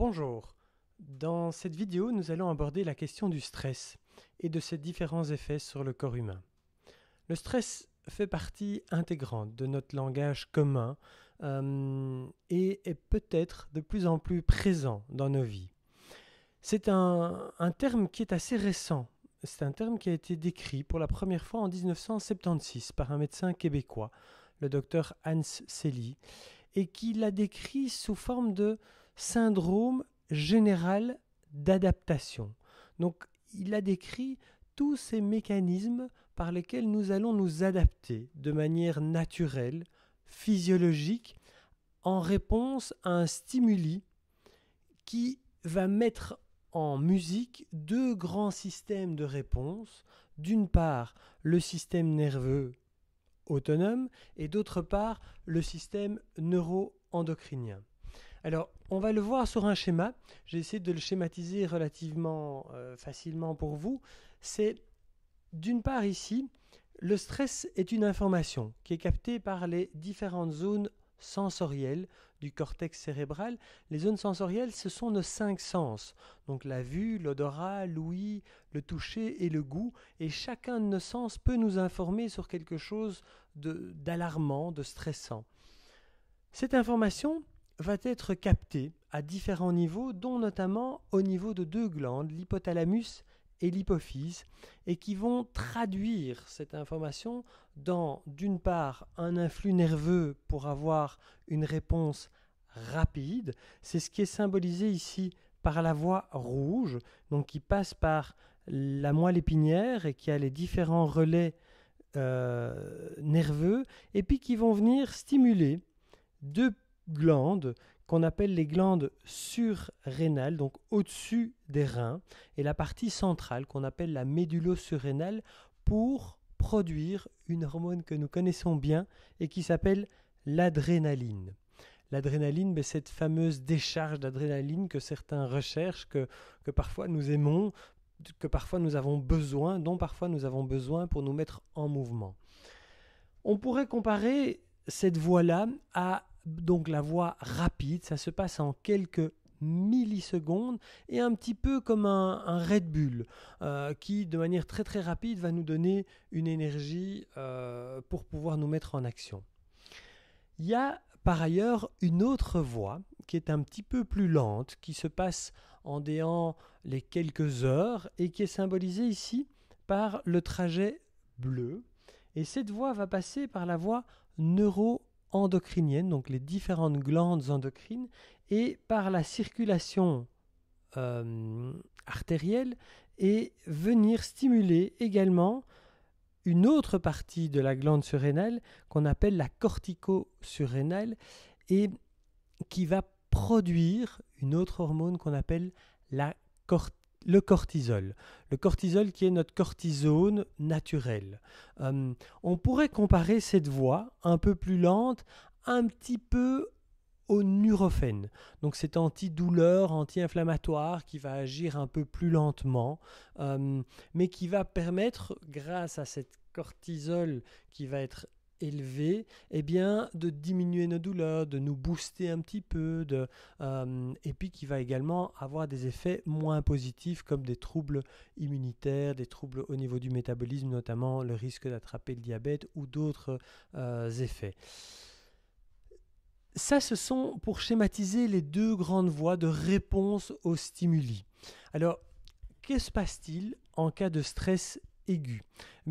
Bonjour, dans cette vidéo nous allons aborder la question du stress et de ses différents effets sur le corps humain. Le stress fait partie intégrante de notre langage commun euh, et est peut-être de plus en plus présent dans nos vies. C'est un, terme qui est assez récent. C'est un terme qui a été décrit pour la première fois en 1976 par un médecin québécois, le docteur Hans Selye, et qui l'a décrit sous forme de syndrome général d'adaptation. Donc il a décrit tous ces mécanismes par lesquels nous allons nous adapter de manière naturelle, physiologique, en réponse à un stimuli qui va mettre en musique deux grands systèmes de réponse. D'une part, le système nerveux autonome et d'autre part, le système neuro-endocrinien. Alors, on va le voir sur un schéma. J'ai essayé de le schématiser relativement euh, facilement pour vous. C'est d'une part ici, le stress est une information qui est captée par les différentes zones sensorielles du cortex cérébral. Les zones sensorielles, ce sont nos cinq sens, donc la vue, l'odorat, l'ouïe, le toucher et le goût, et chacun de nos sens peut nous informer sur quelque chose d'alarmant, de stressant. Cette information, va être captée à différents niveaux, dont notamment au niveau de deux glandes, l'hypothalamus et l'hypophyse, et qui vont traduire cette information dans, d'une part, un influx nerveux pour avoir une réponse rapide. C'est ce qui est symbolisé ici par la voie rouge, donc qui passe par la moelle épinière et qui a les différents relais euh, nerveux, et puis qui vont venir stimuler deux glandes qu'on appelle les glandes surrénales, donc au-dessus des reins, et la partie centrale qu'on appelle la surrénale pour produire une hormone que nous connaissons bien et qui s'appelle l'adrénaline. L'adrénaline, mais ben, cette fameuse décharge d'adrénaline que certains recherchent, que, que parfois nous aimons, que parfois nous avons besoin, dont parfois nous avons besoin pour nous mettre en mouvement. On pourrait comparer cette voie-là à donc la voie rapide, ça se passe en quelques millisecondes et un petit peu comme un, Red Bull euh, qui de manière très très rapide va nous donner une énergie euh, pour pouvoir nous mettre en action. Il y a par ailleurs une autre voie qui est un petit peu plus lente, qui se passe en déant les quelques heures et qui est symbolisée ici par le trajet bleu. Et cette voie va passer par la voie neuro endocrinienne, donc les différentes glandes endocrines, et par la circulation euh, artérielle, et venir stimuler également une autre partie de la glande surrénale qu'on appelle la cortico-surrénale et qui va produire une autre hormone qu'on appelle la cortico le cortisol. Le cortisol qui est notre cortisone naturelle. Hum, on pourrait comparer cette voie un peu plus lente un petit peu au neurophène. Donc anti antidouleur, anti-inflammatoire qui va agir un peu plus lentement, hum, mais qui va permettre, grâce à cette cortisol qui va être élevé, eh bien, de diminuer nos douleurs, de nous booster un petit peu, de, euh, et puis qui va également avoir des effets moins positifs comme des troubles immunitaires, des troubles au niveau du métabolisme, notamment le risque d'attraper le diabète ou d'autres euh, effets. Ça, ce sont pour schématiser les deux grandes voies de réponse aux stimuli. Alors, que se passe-t-il en cas de stress aigu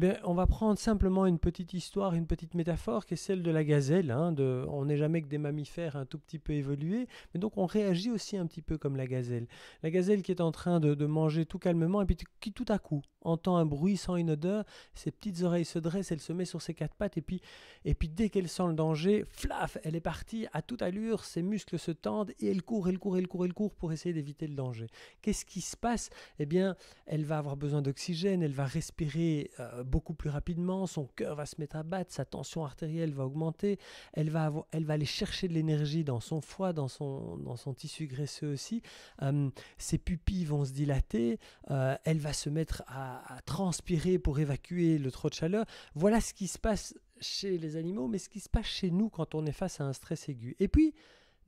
eh on va prendre simplement une petite histoire, une petite métaphore qui est celle de la gazelle. Hein, on n'est jamais que des mammifères un tout petit peu évolués, mais donc on réagit aussi un petit peu comme la gazelle. La gazelle qui est en train de, manger tout calmement et puis qui tout à coup entend un bruit sans une odeur, ses petites oreilles se dressent, elle se met sur ses quatre pattes et puis, et puis dès qu'elle sent le danger, flaf, elle est partie à toute allure, ses muscles se tendent et elle court, elle court, elle court, elle court pour essayer d'éviter le danger. Qu'est-ce qui se passe Eh bien, elle va avoir besoin d'oxygène, elle va respirer euh, beaucoup plus rapidement, son cœur va se mettre à battre, sa tension artérielle va augmenter, elle va, elle va aller chercher de l'énergie dans son foie, dans son, dans son tissu graisseux aussi, euh, ses pupilles vont se dilater, euh, elle va se mettre à transpirer pour évacuer le trop de chaleur. Voilà ce qui se passe chez les animaux, mais ce qui se passe chez nous quand on est face à un stress aigu. Et puis,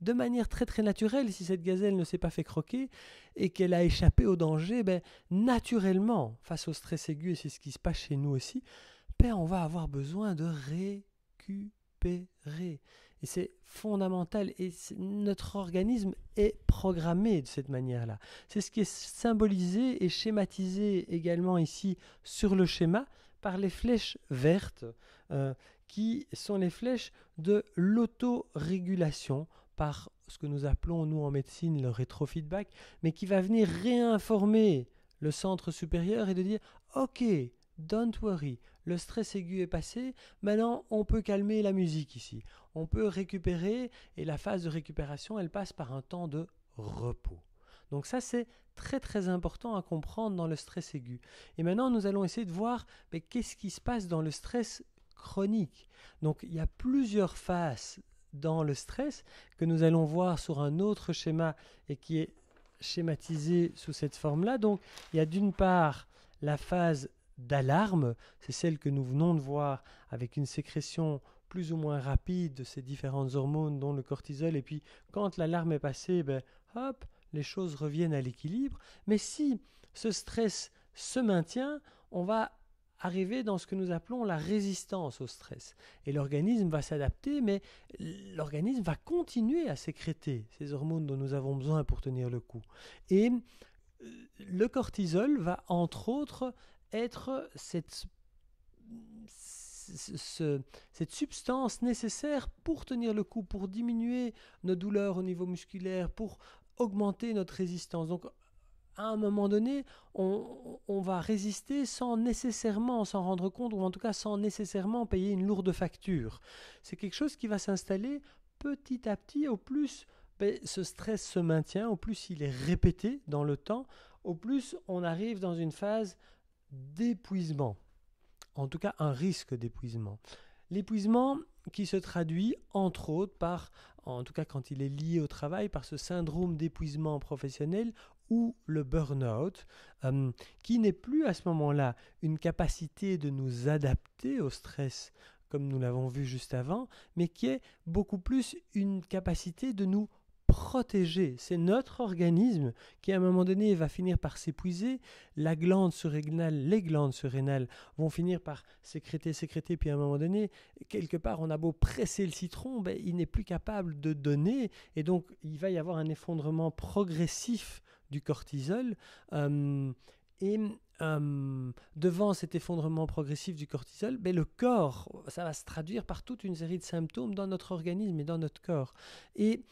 de manière très très naturelle, si cette gazelle ne s'est pas fait croquer et qu'elle a échappé au danger, ben, naturellement, face au stress aigu, et c'est ce qui se passe chez nous aussi, ben, on va avoir besoin de récupérer. Et c'est fondamental. Et notre organisme est programmé de cette manière-là. C'est ce qui est symbolisé et schématisé également ici sur le schéma par les flèches vertes, euh, qui sont les flèches de l'autorégulation par ce que nous appelons, nous en médecine, le rétrofeedback, mais qui va venir réinformer le centre supérieur et de dire Ok, don't worry, le stress aigu est passé, maintenant on peut calmer la musique ici. On peut récupérer et la phase de récupération, elle passe par un temps de repos. Donc ça, c'est très très important à comprendre dans le stress aigu. Et maintenant, nous allons essayer de voir mais qu'est-ce qui se passe dans le stress chronique. Donc il y a plusieurs phases dans le stress que nous allons voir sur un autre schéma et qui est schématisé sous cette forme-là. Donc il y a d'une part la phase d'alarme, c'est celle que nous venons de voir avec une sécrétion plus ou moins rapide de ces différentes hormones dont le cortisol et puis quand l'alarme est passée, ben, hop, les choses reviennent à l'équilibre. Mais si ce stress se maintient, on va arriver dans ce que nous appelons la résistance au stress. Et l'organisme va s'adapter, mais l'organisme va continuer à sécréter ces hormones dont nous avons besoin pour tenir le coup. Et euh, le cortisol va, entre autres, être cette, cette substance nécessaire pour tenir le coup, pour diminuer nos douleurs au niveau musculaire, pour augmenter notre résistance. Donc à un moment donné, on, va résister sans nécessairement s'en rendre compte, ou en tout cas sans nécessairement payer une lourde facture. C'est quelque chose qui va s'installer petit à petit, au plus ben, ce stress se maintient, au plus il est répété dans le temps, au plus on arrive dans une phase d'épuisement, en tout cas un risque d'épuisement. L'épuisement qui se traduit entre autres par, en tout cas quand il est lié au travail, par ce syndrome d'épuisement professionnel le burn-out, euh, qui n'est plus à ce moment-là une capacité de nous adapter au stress comme nous l'avons vu juste avant, mais qui est beaucoup plus une capacité de nous protéger. C'est notre organisme qui à un moment donné va finir par s'épuiser, la glande surrénale, les glandes surrénales vont finir par sécréter, sécréter, puis à un moment donné, quelque part, on a beau presser le citron, ben, il n'est plus capable de donner, et donc il va y avoir un effondrement progressif du cortisol. Euh, et euh, devant cet effondrement progressif du cortisol, mais ben, le corps, ça va se traduire par toute une série de symptômes dans notre organisme et dans notre corps. Et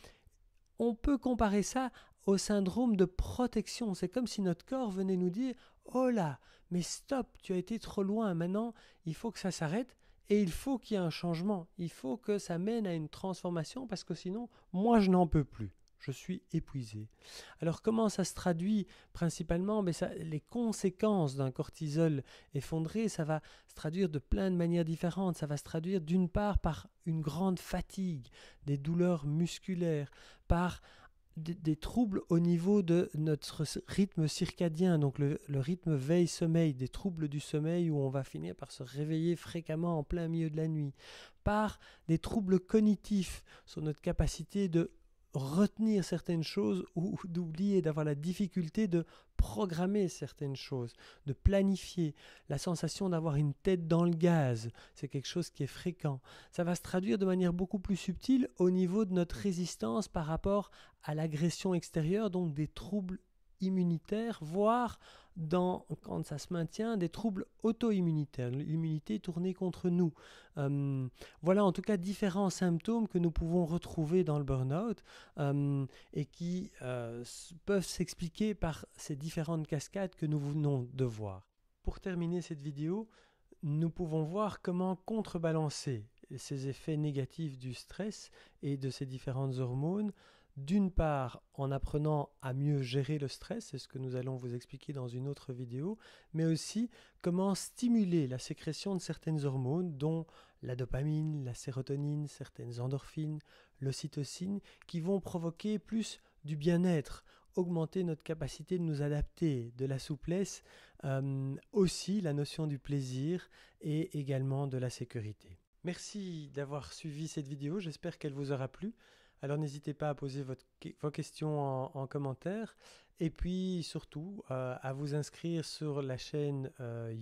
on peut comparer ça au syndrome de protection. C'est comme si notre corps venait nous dire Oh là, mais stop, tu as été trop loin, maintenant il faut que ça s'arrête. Et il faut qu'il y ait un changement, il faut que ça mène à une transformation parce que sinon, moi je n'en peux plus je suis épuisé. Alors comment ça se traduit principalement ben, ça, Les conséquences d'un cortisol effondré, ça va se traduire de plein de manières différentes. Ça va se traduire d'une part par une grande fatigue, des douleurs musculaires, par des troubles au niveau de notre rythme circadien, donc le rythme veille-sommeil, des troubles du sommeil où on va finir par se réveiller fréquemment en plein milieu de la nuit, par des troubles cognitifs sur notre capacité de retenir certaines choses ou d'oublier, d'avoir la difficulté de programmer certaines choses, de planifier. La sensation d'avoir une tête dans le gaz, c'est quelque chose qui est fréquent. Ça va se traduire de manière beaucoup plus subtile au niveau de notre résistance par rapport à l'agression extérieure, donc des troubles immunitaire, voire dans, quand ça se maintient, des troubles auto-immunitaires, l'immunité tournée contre nous. Euh, voilà en tout cas différents symptômes que nous pouvons retrouver dans le burn-out euh, et qui euh, peuvent s'expliquer par ces différentes cascades que nous venons de voir. Pour terminer cette vidéo, nous pouvons voir comment contrebalancer ces effets négatifs du stress et de ces différentes hormones d'une part, en apprenant à mieux gérer le stress, c'est ce que nous allons vous expliquer dans une autre vidéo, mais aussi comment stimuler la sécrétion de certaines hormones, dont la dopamine, la sérotonine, certaines endorphines, l'ocytocine, qui vont provoquer plus du bien-être, augmenter notre capacité de nous adapter, de la souplesse, euh, aussi la notion du plaisir et également de la sécurité. Merci d'avoir suivi cette vidéo, j'espère qu'elle vous aura plu. Alors n'hésitez pas à poser votre, vos questions en, commentaire et puis surtout euh, à vous inscrire sur la chaîne euh,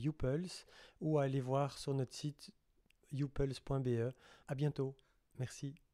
ou à aller voir sur notre site youpulse.be. À bientôt. Merci.